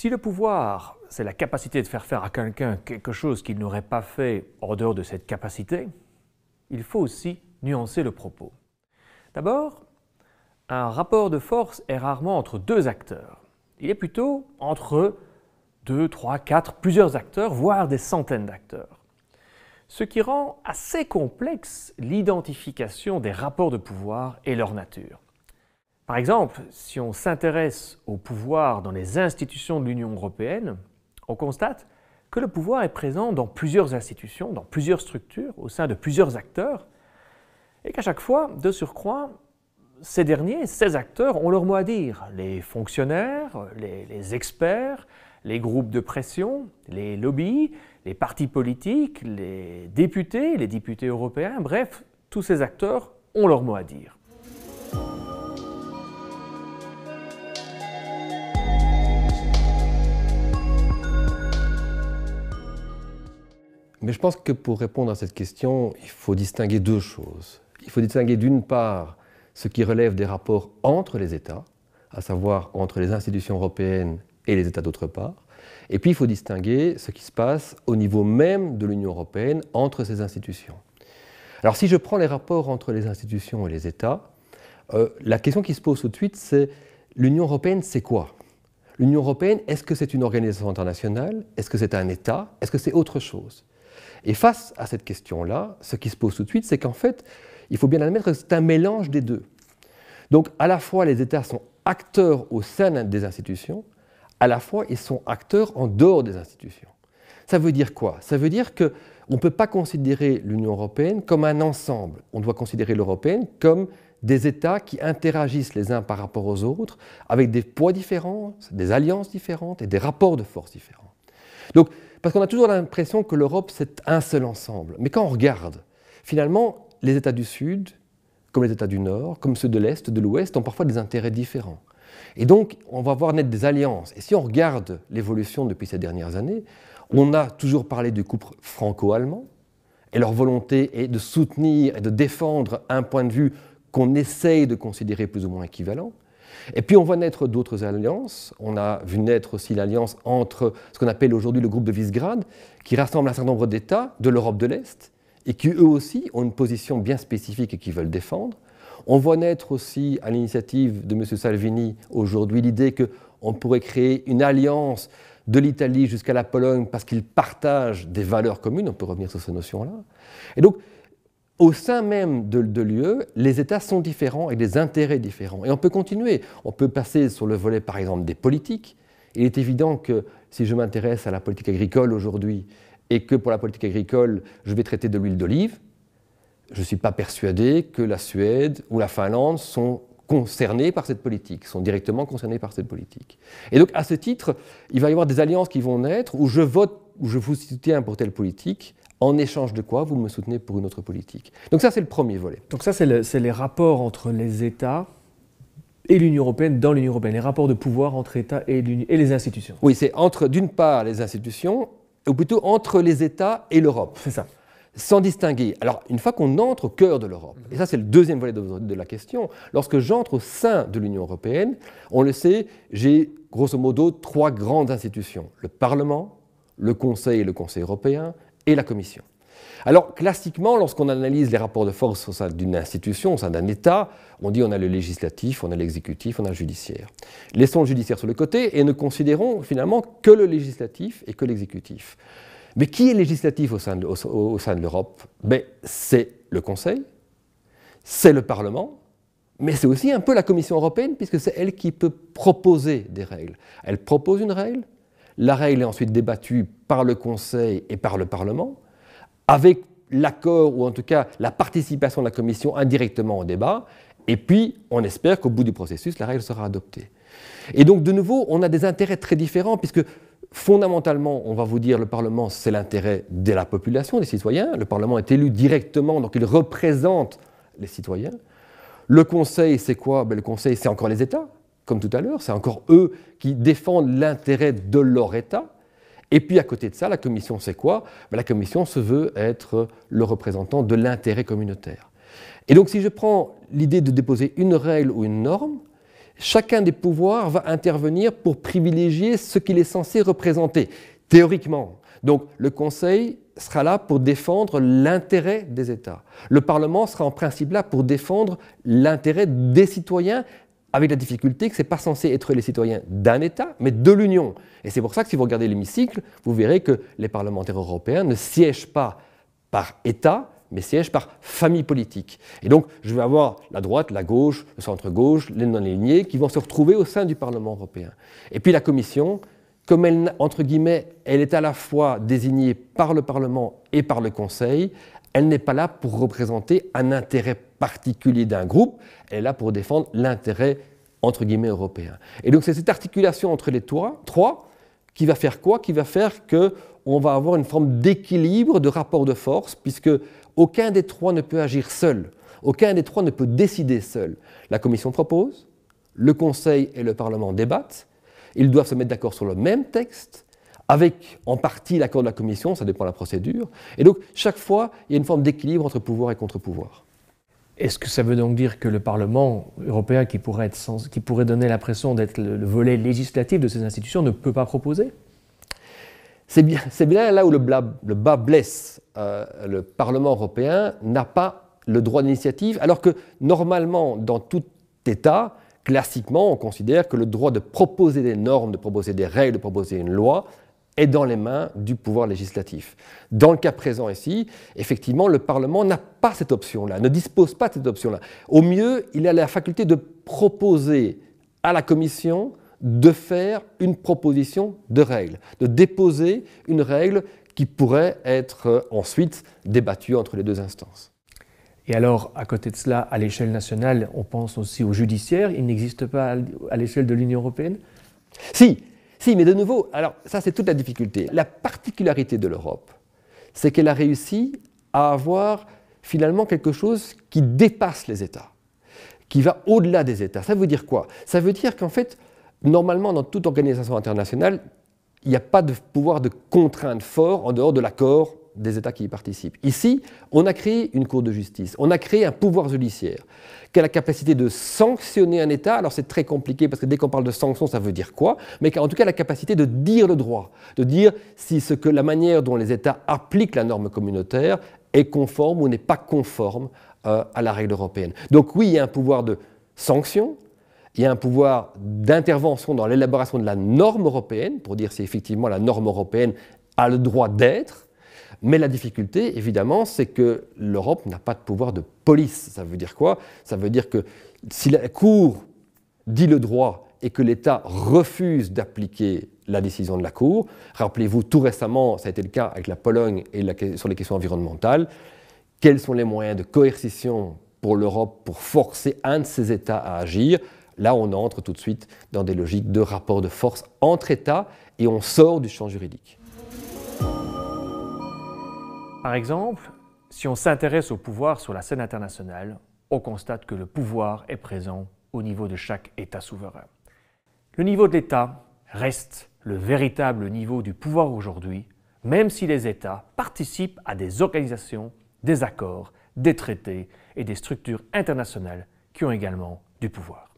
Si le pouvoir, c'est la capacité de faire faire à quelqu'un quelque chose qu'il n'aurait pas fait en dehors de cette capacité, il faut aussi nuancer le propos. D'abord, un rapport de force est rarement entre deux acteurs. Il est plutôt entre deux, trois, quatre, plusieurs acteurs, voire des centaines d'acteurs. Ce qui rend assez complexe l'identification des rapports de pouvoir et leur nature. Par exemple, si on s'intéresse au pouvoir dans les institutions de l'Union européenne, on constate que le pouvoir est présent dans plusieurs institutions, dans plusieurs structures, au sein de plusieurs acteurs, et qu'à chaque fois, de surcroît, ces derniers, ces acteurs ont leur mot à dire. Les fonctionnaires, les, experts, les groupes de pression, les lobbies, les partis politiques, les députés, les députés européens, bref, tous ces acteurs ont leur mot à dire. Mais je pense que pour répondre à cette question, il faut distinguer deux choses. Il faut distinguer d'une part ce qui relève des rapports entre les États, à savoir entre les institutions européennes et les États d'autre part, et puis il faut distinguer ce qui se passe au niveau même de l'Union européenne entre ces institutions. Alors si je prends les rapports entre les institutions et les États, euh, la question qui se pose tout de suite, c'est l'Union européenne, c'est quoi L'Union européenne, est-ce que c'est une organisation internationale Est-ce que c'est un État Est-ce que c'est autre chose et face à cette question-là, ce qui se pose tout de suite, c'est qu'en fait, il faut bien admettre que c'est un mélange des deux. Donc à la fois, les États sont acteurs au sein des institutions, à la fois, ils sont acteurs en dehors des institutions. Ça veut dire quoi Ça veut dire qu'on ne peut pas considérer l'Union européenne comme un ensemble. On doit considérer l'européenne comme des États qui interagissent les uns par rapport aux autres, avec des poids différents, des alliances différentes et des rapports de force différents. Donc parce qu'on a toujours l'impression que l'Europe, c'est un seul ensemble. Mais quand on regarde, finalement, les États du Sud, comme les États du Nord, comme ceux de l'Est, de l'Ouest, ont parfois des intérêts différents. Et donc, on va voir naître des alliances. Et si on regarde l'évolution depuis ces dernières années, on a toujours parlé du couple franco-allemand, et leur volonté est de soutenir et de défendre un point de vue qu'on essaye de considérer plus ou moins équivalent. Et puis on voit naître d'autres alliances. On a vu naître aussi l'alliance entre ce qu'on appelle aujourd'hui le groupe de Visegrad, qui rassemble un certain nombre d'États de l'Europe de l'Est, et qui eux aussi ont une position bien spécifique et qui veulent défendre. On voit naître aussi, à l'initiative de M. Salvini aujourd'hui, l'idée qu'on pourrait créer une alliance de l'Italie jusqu'à la Pologne parce qu'ils partagent des valeurs communes. On peut revenir sur ces notions-là. Et donc, au sein même de, de l'UE, les États sont différents et les intérêts différents. Et on peut continuer. On peut passer sur le volet, par exemple, des politiques. Il est évident que si je m'intéresse à la politique agricole aujourd'hui et que pour la politique agricole, je vais traiter de l'huile d'olive, je ne suis pas persuadé que la Suède ou la Finlande sont concernées par cette politique, sont directement concernées par cette politique. Et donc, à ce titre, il va y avoir des alliances qui vont naître où je vote, où je vous soutiens pour telle politique, en échange de quoi vous me soutenez pour une autre politique. Donc ça, c'est le premier volet. Donc ça, c'est les rapports entre les États et l'Union européenne dans l'Union européenne, les rapports de pouvoir entre États et, et les institutions. Oui, c'est entre, d'une part, les institutions, ou plutôt entre les États et l'Europe. C'est ça. Sans distinguer. Alors, une fois qu'on entre au cœur de l'Europe, mhm. et ça c'est le deuxième volet de la question, lorsque j'entre au sein de l'Union européenne, on le sait, j'ai grosso modo trois grandes institutions. Le Parlement, le Conseil et le Conseil européen, et la Commission. Alors, classiquement, lorsqu'on analyse les rapports de force au sein d'une institution, au sein d'un État, on dit on a le législatif, on a l'exécutif, on a le judiciaire. Laissons le judiciaire sur le côté et ne considérons finalement que le législatif et que l'exécutif. Mais qui est législatif au sein de, l'Europe ben, C'est le Conseil, c'est le Parlement, mais c'est aussi un peu la Commission européenne, puisque c'est elle qui peut proposer des règles. Elle propose une règle, la règle est ensuite débattue par le Conseil et par le Parlement, avec l'accord ou en tout cas la participation de la Commission indirectement au débat. Et puis, on espère qu'au bout du processus, la règle sera adoptée. Et donc, de nouveau, on a des intérêts très différents, puisque fondamentalement, on va vous dire, le Parlement, c'est l'intérêt de la population, des citoyens. Le Parlement est élu directement, donc il représente les citoyens. Le Conseil, c'est quoi ben, Le Conseil, c'est encore les États comme tout à l'heure, c'est encore eux qui défendent l'intérêt de leur État. Et puis à côté de ça, la Commission, c'est quoi ben, La Commission se veut être le représentant de l'intérêt communautaire. Et donc si je prends l'idée de déposer une règle ou une norme, chacun des pouvoirs va intervenir pour privilégier ce qu'il est censé représenter, théoriquement. Donc le Conseil sera là pour défendre l'intérêt des États. Le Parlement sera en principe là pour défendre l'intérêt des citoyens avec la difficulté que ce n'est pas censé être les citoyens d'un État, mais de l'Union. Et c'est pour ça que si vous regardez l'hémicycle, vous verrez que les parlementaires européens ne siègent pas par État, mais siègent par famille politique. Et donc, je vais avoir la droite, la gauche, le centre-gauche, les non-alignés, qui vont se retrouver au sein du Parlement européen. Et puis la Commission, comme elle, entre guillemets, elle est à la fois désignée par le Parlement et par le Conseil, elle n'est pas là pour représenter un intérêt particulier d'un groupe, elle est là pour défendre l'intérêt entre guillemets européen. Et donc c'est cette articulation entre les trois, qui va faire quoi Qui va faire que on va avoir une forme d'équilibre, de rapport de force, puisque aucun des trois ne peut agir seul, aucun des trois ne peut décider seul. La Commission propose, le Conseil et le Parlement débattent, ils doivent se mettre d'accord sur le même texte, avec en partie l'accord de la Commission, ça dépend de la procédure. Et donc, chaque fois, il y a une forme d'équilibre entre pouvoir et contre-pouvoir. Est-ce que ça veut donc dire que le Parlement européen, qui pourrait, donner l'impression d'être le, volet législatif de ces institutions, ne peut pas proposer C'est bien, là où le, bas blesse. Euh, le Parlement européen n'a pas le droit d'initiative, alors que normalement, dans tout État, classiquement, on considère que le droit de proposer des normes, de proposer des règles, de proposer une loi, est dans les mains du pouvoir législatif. Dans le cas présent ici, effectivement, le Parlement n'a pas cette option-là, ne dispose pas de cette option-là. Au mieux, il a la faculté de proposer à la Commission de faire une proposition de règle, de déposer une règle qui pourrait être euh, ensuite débattue entre les deux instances. Et alors, à côté de cela, à l'échelle nationale, on pense aussi au judiciaire. Il n'existe pas à l'échelle de l'Union européenne Si, si, mais de nouveau, alors ça c'est toute la difficulté. La particularité de l'Europe, c'est qu'elle a réussi à avoir finalement quelque chose qui dépasse les États, qui va au-delà des États. Ça veut dire quoi Ça veut dire qu'en fait, normalement, dans toute organisation internationale, il n'y a pas de pouvoir de contrainte fort en dehors de l'accord des États qui y participent. Ici, on a créé une Cour de justice, on a créé un pouvoir judiciaire qui a la capacité de sanctionner un État. Alors c'est très compliqué parce que dès qu'on parle de sanction, ça veut dire quoi Mais qui a en tout cas la capacité de dire le droit, de dire si ce que la manière dont les États appliquent la norme communautaire est conforme ou n'est pas conforme euh, à la règle européenne. Donc oui, il y a un pouvoir de sanction, il y a un pouvoir d'intervention dans l'élaboration de la norme européenne pour dire si effectivement la norme européenne a le droit d'être, mais la difficulté, évidemment, c'est que l'Europe n'a pas de pouvoir de police. Ça veut dire quoi Ça veut dire que si la Cour dit le droit et que l'État refuse d'appliquer la décision de la Cour, rappelez-vous, tout récemment, ça a été le cas avec la Pologne et sur les questions environnementales, quels sont les moyens de coercition pour l'Europe pour forcer un de ces États à agir Là, on entre tout de suite dans des logiques de rapport de force entre États et on sort du champ juridique. Par exemple, si on s'intéresse au pouvoir sur la scène internationale, on constate que le pouvoir est présent au niveau de chaque État souverain. Le niveau de l'État reste le véritable niveau du pouvoir aujourd'hui, même si les États participent à des organisations, des accords, des traités et des structures internationales qui ont également du pouvoir.